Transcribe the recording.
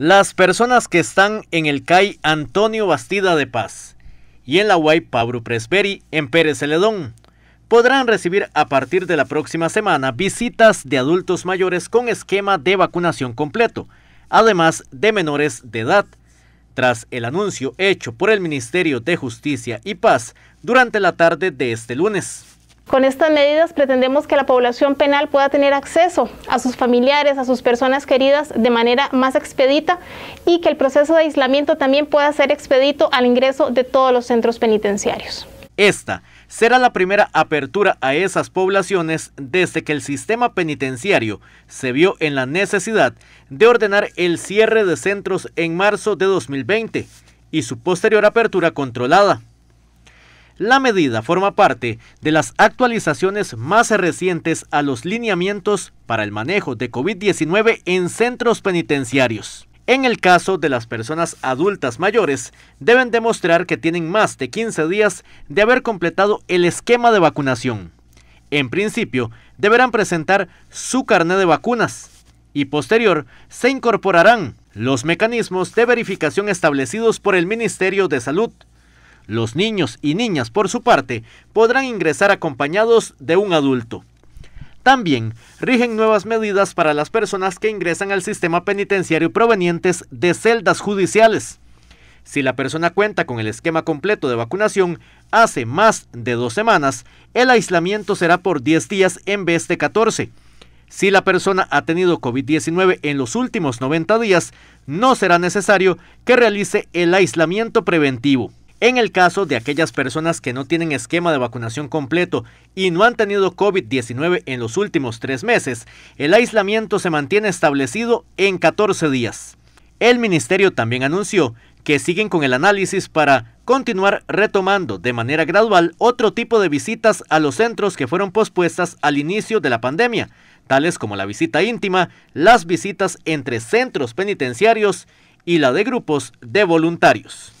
las personas que están en el CAI Antonio Bastida de Paz y en la UAI Pablo Presberi en Pérez Celedón podrán recibir a partir de la próxima semana visitas de adultos mayores con esquema de vacunación completo, además de menores de edad. Tras el anuncio hecho por el Ministerio de Justicia y Paz durante la tarde de este lunes. Con estas medidas pretendemos que la población penal pueda tener acceso a sus familiares, a sus personas queridas de manera más expedita y que el proceso de aislamiento también pueda ser expedito al ingreso de todos los centros penitenciarios. Esta será la primera apertura a esas poblaciones desde que el sistema penitenciario se vio en la necesidad de ordenar el cierre de centros en marzo de 2020 y su posterior apertura controlada. La medida forma parte de las actualizaciones más recientes a los lineamientos para el manejo de COVID-19 en centros penitenciarios. En el caso de las personas adultas mayores, deben demostrar que tienen más de 15 días de haber completado el esquema de vacunación. En principio, deberán presentar su carnet de vacunas y posterior se incorporarán los mecanismos de verificación establecidos por el Ministerio de Salud los niños y niñas, por su parte, podrán ingresar acompañados de un adulto. También rigen nuevas medidas para las personas que ingresan al sistema penitenciario provenientes de celdas judiciales. Si la persona cuenta con el esquema completo de vacunación hace más de dos semanas, el aislamiento será por 10 días en vez de 14. Si la persona ha tenido COVID-19 en los últimos 90 días, no será necesario que realice el aislamiento preventivo. En el caso de aquellas personas que no tienen esquema de vacunación completo y no han tenido COVID-19 en los últimos tres meses, el aislamiento se mantiene establecido en 14 días. El ministerio también anunció que siguen con el análisis para continuar retomando de manera gradual otro tipo de visitas a los centros que fueron pospuestas al inicio de la pandemia, tales como la visita íntima, las visitas entre centros penitenciarios y la de grupos de voluntarios.